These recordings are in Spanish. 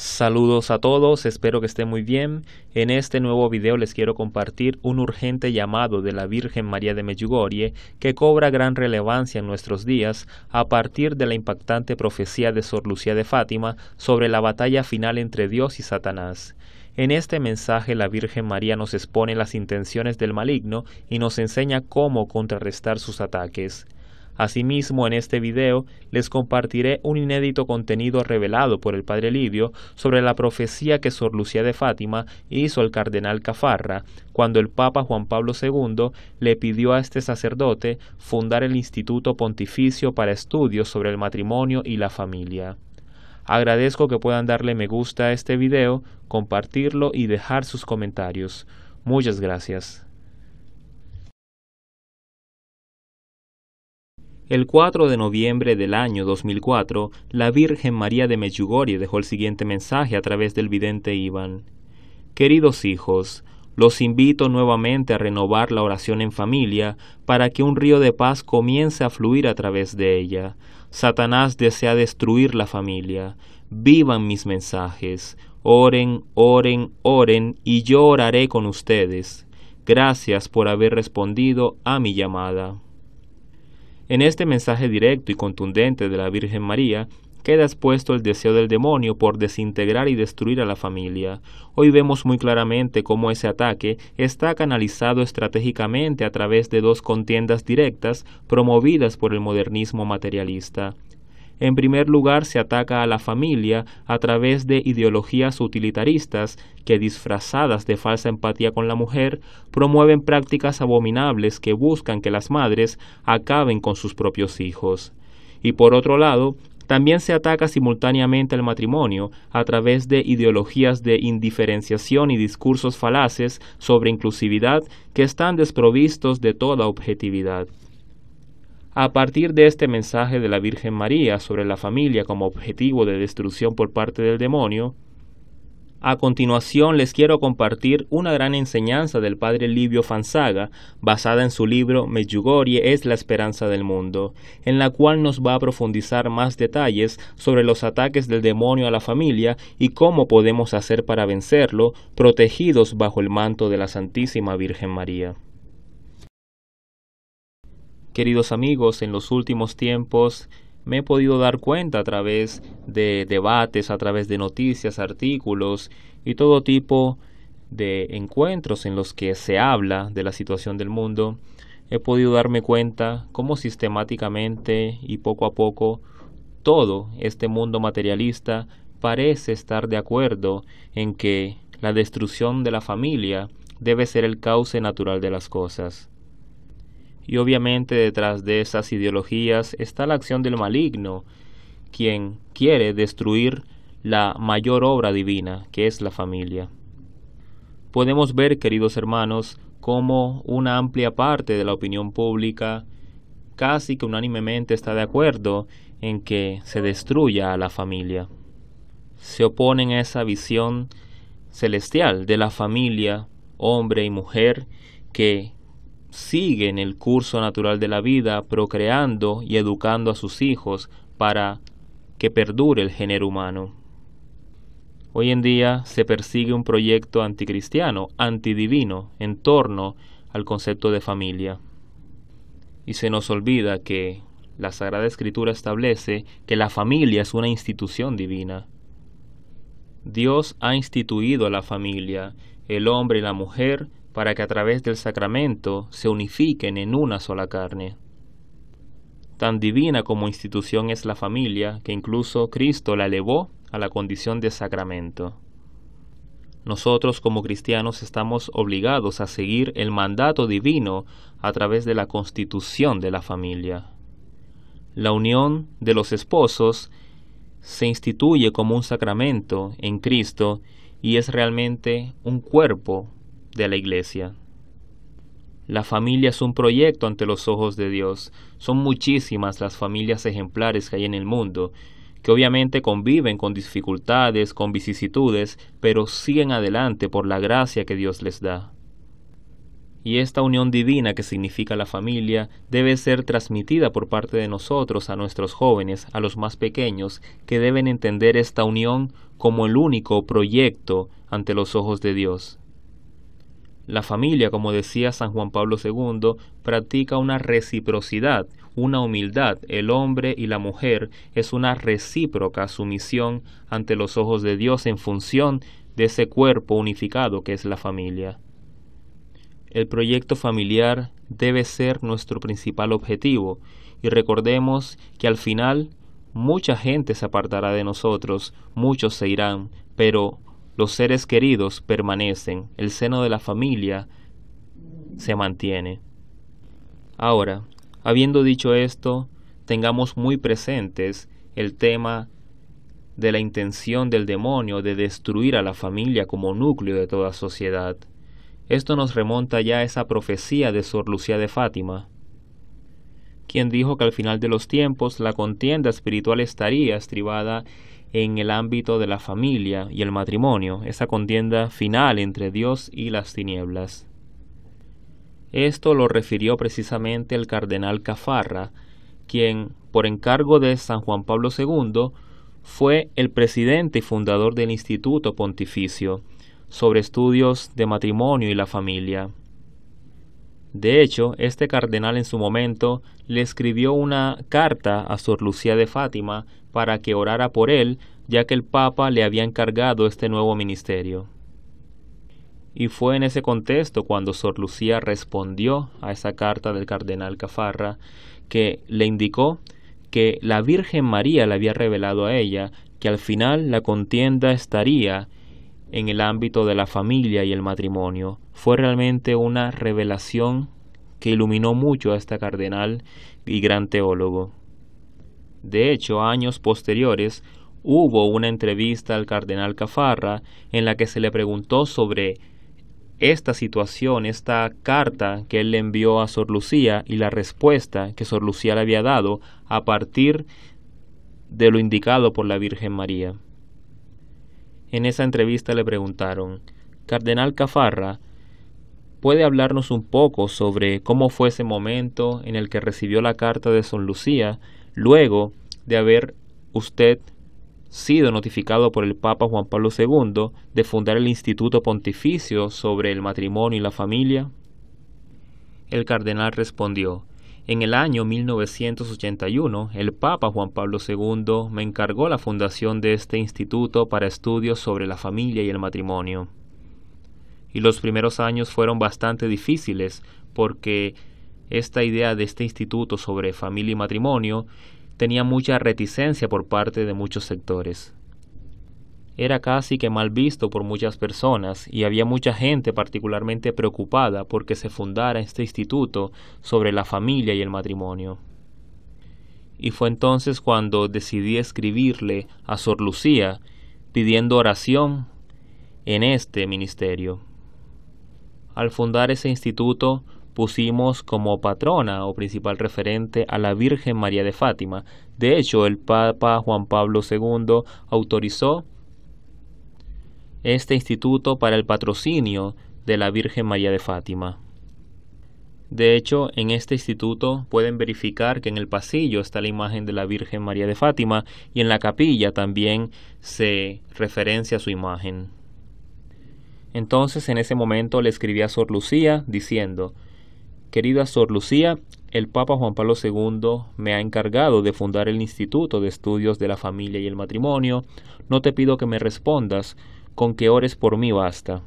Saludos a todos, espero que estén muy bien. En este nuevo video les quiero compartir un urgente llamado de la Virgen María de Medjugorje que cobra gran relevancia en nuestros días a partir de la impactante profecía de Sor Lucía de Fátima sobre la batalla final entre Dios y Satanás. En este mensaje la Virgen María nos expone las intenciones del maligno y nos enseña cómo contrarrestar sus ataques. Asimismo, en este video les compartiré un inédito contenido revelado por el Padre Lidio sobre la profecía que Sor Lucía de Fátima hizo al cardenal Cafarra cuando el Papa Juan Pablo II le pidió a este sacerdote fundar el Instituto Pontificio para Estudios sobre el Matrimonio y la Familia. Agradezco que puedan darle me gusta a este video, compartirlo y dejar sus comentarios. Muchas gracias. El 4 de noviembre del año 2004, la Virgen María de Medjugorje dejó el siguiente mensaje a través del vidente Iván. Queridos hijos, los invito nuevamente a renovar la oración en familia para que un río de paz comience a fluir a través de ella. Satanás desea destruir la familia. Vivan mis mensajes. Oren, oren, oren, y yo oraré con ustedes. Gracias por haber respondido a mi llamada. En este mensaje directo y contundente de la Virgen María, queda expuesto el deseo del demonio por desintegrar y destruir a la familia. Hoy vemos muy claramente cómo ese ataque está canalizado estratégicamente a través de dos contiendas directas promovidas por el modernismo materialista. En primer lugar, se ataca a la familia a través de ideologías utilitaristas que, disfrazadas de falsa empatía con la mujer, promueven prácticas abominables que buscan que las madres acaben con sus propios hijos. Y por otro lado, también se ataca simultáneamente al matrimonio a través de ideologías de indiferenciación y discursos falaces sobre inclusividad que están desprovistos de toda objetividad a partir de este mensaje de la Virgen María sobre la familia como objetivo de destrucción por parte del demonio, a continuación les quiero compartir una gran enseñanza del padre Livio Fanzaga, basada en su libro Medjugorje es la esperanza del mundo, en la cual nos va a profundizar más detalles sobre los ataques del demonio a la familia y cómo podemos hacer para vencerlo, protegidos bajo el manto de la Santísima Virgen María. Queridos amigos, en los últimos tiempos me he podido dar cuenta a través de debates, a través de noticias, artículos y todo tipo de encuentros en los que se habla de la situación del mundo, he podido darme cuenta cómo sistemáticamente y poco a poco todo este mundo materialista parece estar de acuerdo en que la destrucción de la familia debe ser el cauce natural de las cosas. Y obviamente detrás de esas ideologías está la acción del maligno, quien quiere destruir la mayor obra divina, que es la familia. Podemos ver, queridos hermanos, cómo una amplia parte de la opinión pública casi que unánimemente está de acuerdo en que se destruya a la familia. Se oponen a esa visión celestial de la familia, hombre y mujer, que siguen el curso natural de la vida procreando y educando a sus hijos para que perdure el género humano. Hoy en día se persigue un proyecto anticristiano, antidivino, en torno al concepto de familia. Y se nos olvida que la Sagrada Escritura establece que la familia es una institución divina. Dios ha instituido a la familia, el hombre y la mujer para que a través del sacramento se unifiquen en una sola carne. Tan divina como institución es la familia que incluso Cristo la elevó a la condición de sacramento. Nosotros como cristianos estamos obligados a seguir el mandato divino a través de la constitución de la familia. La unión de los esposos se instituye como un sacramento en Cristo y es realmente un cuerpo de la iglesia. La familia es un proyecto ante los ojos de Dios. Son muchísimas las familias ejemplares que hay en el mundo, que obviamente conviven con dificultades, con vicisitudes, pero siguen adelante por la gracia que Dios les da. Y esta unión divina que significa la familia debe ser transmitida por parte de nosotros a nuestros jóvenes, a los más pequeños, que deben entender esta unión como el único proyecto ante los ojos de Dios. La familia, como decía San Juan Pablo II, practica una reciprocidad, una humildad. El hombre y la mujer es una recíproca sumisión ante los ojos de Dios en función de ese cuerpo unificado que es la familia. El proyecto familiar debe ser nuestro principal objetivo y recordemos que al final mucha gente se apartará de nosotros, muchos se irán, pero los seres queridos permanecen, el seno de la familia se mantiene. Ahora, habiendo dicho esto, tengamos muy presentes el tema de la intención del demonio de destruir a la familia como núcleo de toda sociedad. Esto nos remonta ya a esa profecía de Sor Lucía de Fátima, quien dijo que al final de los tiempos la contienda espiritual estaría estribada en el ámbito de la familia y el matrimonio, esa contienda final entre Dios y las tinieblas. Esto lo refirió precisamente el cardenal Cafarra, quien, por encargo de San Juan Pablo II, fue el presidente y fundador del Instituto Pontificio sobre estudios de matrimonio y la familia. De hecho, este cardenal en su momento le escribió una carta a Sor Lucía de Fátima para que orara por él, ya que el Papa le había encargado este nuevo ministerio. Y fue en ese contexto cuando Sor Lucía respondió a esa carta del cardenal Cafarra, que le indicó que la Virgen María le había revelado a ella que al final la contienda estaría en el ámbito de la familia y el matrimonio. Fue realmente una revelación que iluminó mucho a este cardenal y gran teólogo. De hecho, años posteriores hubo una entrevista al cardenal Cafarra en la que se le preguntó sobre esta situación, esta carta que él le envió a Sor Lucía y la respuesta que Sor Lucía le había dado a partir de lo indicado por la Virgen María. En esa entrevista le preguntaron, Cardenal Cafarra, ¿puede hablarnos un poco sobre cómo fue ese momento en el que recibió la carta de San Lucía luego de haber usted sido notificado por el Papa Juan Pablo II de fundar el Instituto Pontificio sobre el Matrimonio y la Familia? El cardenal respondió, en el año 1981, el Papa Juan Pablo II me encargó la fundación de este instituto para estudios sobre la familia y el matrimonio. Y los primeros años fueron bastante difíciles porque esta idea de este instituto sobre familia y matrimonio tenía mucha reticencia por parte de muchos sectores era casi que mal visto por muchas personas y había mucha gente particularmente preocupada porque se fundara este instituto sobre la familia y el matrimonio. Y fue entonces cuando decidí escribirle a Sor Lucía pidiendo oración en este ministerio. Al fundar ese instituto pusimos como patrona o principal referente a la Virgen María de Fátima. De hecho, el Papa Juan Pablo II autorizó este instituto para el patrocinio de la Virgen María de Fátima. De hecho, en este instituto pueden verificar que en el pasillo está la imagen de la Virgen María de Fátima y en la capilla también se referencia su imagen. Entonces en ese momento le escribí a Sor Lucía diciendo, Querida Sor Lucía, el Papa Juan Pablo II me ha encargado de fundar el Instituto de Estudios de la Familia y el Matrimonio. No te pido que me respondas con que ores por mí basta.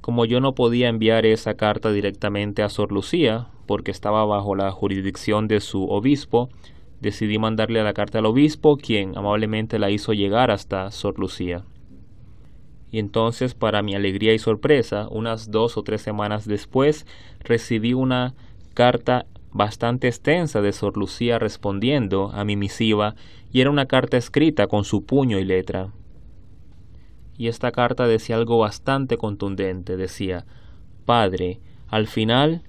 Como yo no podía enviar esa carta directamente a Sor Lucía, porque estaba bajo la jurisdicción de su obispo, decidí mandarle la carta al obispo, quien amablemente la hizo llegar hasta Sor Lucía. Y entonces, para mi alegría y sorpresa, unas dos o tres semanas después, recibí una carta bastante extensa de Sor Lucía respondiendo a mi misiva, y era una carta escrita con su puño y letra y esta carta decía algo bastante contundente. Decía, Padre, al final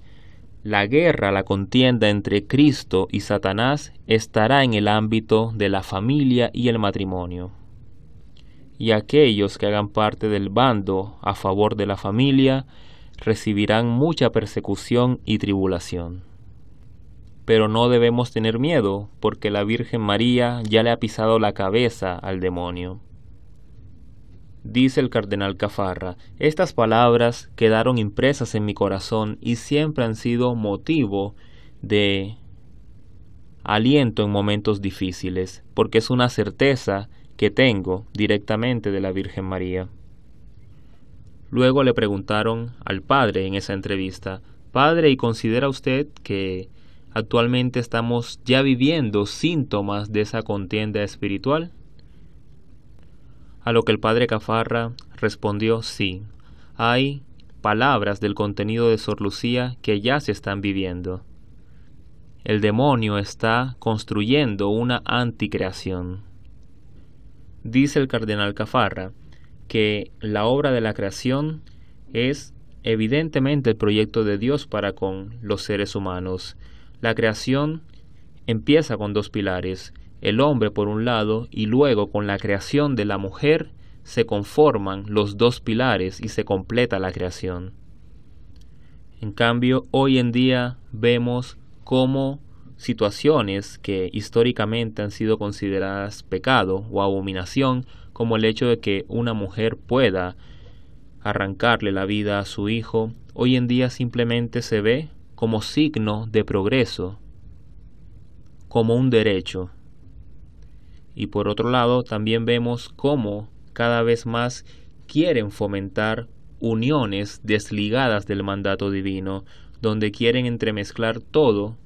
la guerra, la contienda entre Cristo y Satanás estará en el ámbito de la familia y el matrimonio. Y aquellos que hagan parte del bando a favor de la familia recibirán mucha persecución y tribulación. Pero no debemos tener miedo porque la Virgen María ya le ha pisado la cabeza al demonio dice el cardenal Cafarra, estas palabras quedaron impresas en mi corazón y siempre han sido motivo de aliento en momentos difíciles, porque es una certeza que tengo directamente de la Virgen María. Luego le preguntaron al padre en esa entrevista, Padre, ¿y considera usted que actualmente estamos ya viviendo síntomas de esa contienda espiritual? A lo que el padre Cafarra respondió sí. Hay palabras del contenido de Sor Lucía que ya se están viviendo. El demonio está construyendo una anticreación. Dice el cardenal Cafarra que la obra de la creación es evidentemente el proyecto de Dios para con los seres humanos. La creación empieza con dos pilares, el hombre por un lado y luego con la creación de la mujer se conforman los dos pilares y se completa la creación. En cambio, hoy en día vemos cómo situaciones que históricamente han sido consideradas pecado o abominación, como el hecho de que una mujer pueda arrancarle la vida a su hijo, hoy en día simplemente se ve como signo de progreso, como un derecho. Y por otro lado, también vemos cómo cada vez más quieren fomentar uniones desligadas del mandato divino, donde quieren entremezclar todo,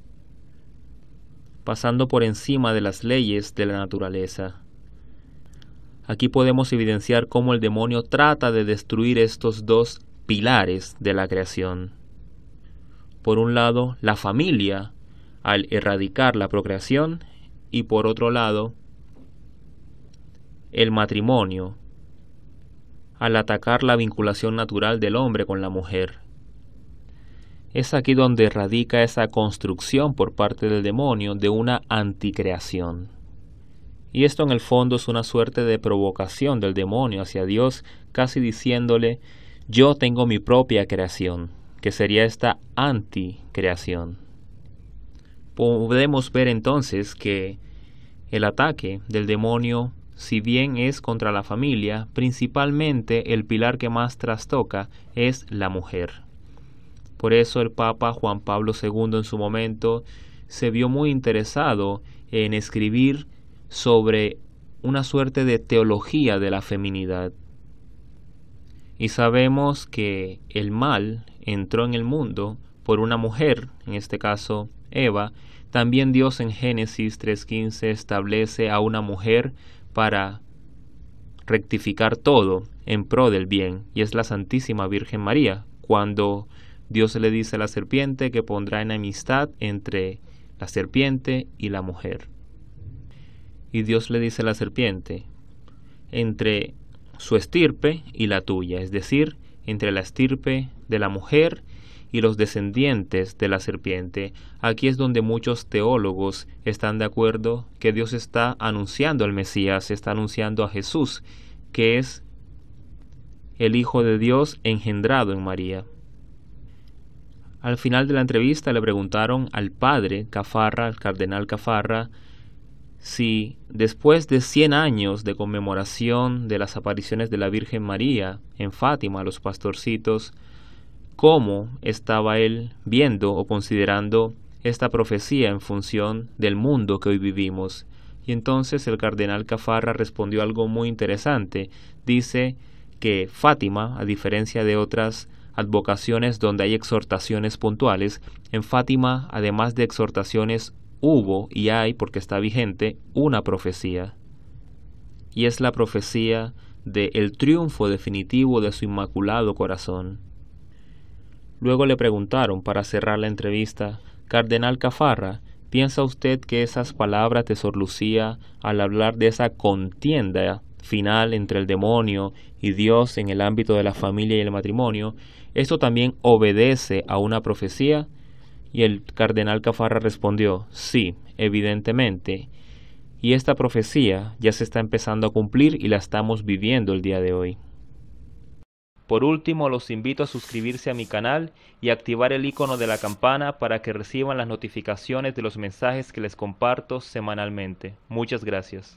pasando por encima de las leyes de la naturaleza. Aquí podemos evidenciar cómo el demonio trata de destruir estos dos pilares de la creación. Por un lado, la familia, al erradicar la procreación, y por otro lado, el matrimonio, al atacar la vinculación natural del hombre con la mujer. Es aquí donde radica esa construcción por parte del demonio de una anticreación. Y esto en el fondo es una suerte de provocación del demonio hacia Dios, casi diciéndole, yo tengo mi propia creación, que sería esta anticreación. Podemos ver entonces que el ataque del demonio si bien es contra la familia, principalmente el pilar que más trastoca es la mujer. Por eso el Papa Juan Pablo II en su momento se vio muy interesado en escribir sobre una suerte de teología de la feminidad. Y sabemos que el mal entró en el mundo por una mujer, en este caso Eva, también Dios en Génesis 3.15 establece a una mujer para rectificar todo en pro del bien, y es la Santísima Virgen María, cuando Dios le dice a la serpiente que pondrá en amistad entre la serpiente y la mujer. Y Dios le dice a la serpiente, entre su estirpe y la tuya, es decir, entre la estirpe de la mujer y los descendientes de la serpiente, aquí es donde muchos teólogos están de acuerdo que Dios está anunciando al Mesías, está anunciando a Jesús, que es el Hijo de Dios engendrado en María. Al final de la entrevista le preguntaron al padre Cafarra, al cardenal Cafarra, si después de 100 años de conmemoración de las apariciones de la Virgen María en Fátima a los pastorcitos, cómo estaba él viendo o considerando esta profecía en función del mundo que hoy vivimos. Y entonces el cardenal Cafarra respondió algo muy interesante. Dice que Fátima, a diferencia de otras advocaciones donde hay exhortaciones puntuales, en Fátima, además de exhortaciones, hubo y hay, porque está vigente, una profecía. Y es la profecía del triunfo definitivo de su inmaculado corazón. Luego le preguntaron, para cerrar la entrevista, Cardenal Cafarra, ¿piensa usted que esas palabras de Sor Lucía, al hablar de esa contienda final entre el demonio y Dios en el ámbito de la familia y el matrimonio, esto también obedece a una profecía? Y el cardenal Cafarra respondió, sí, evidentemente. Y esta profecía ya se está empezando a cumplir y la estamos viviendo el día de hoy. Por último, los invito a suscribirse a mi canal y activar el icono de la campana para que reciban las notificaciones de los mensajes que les comparto semanalmente. Muchas gracias.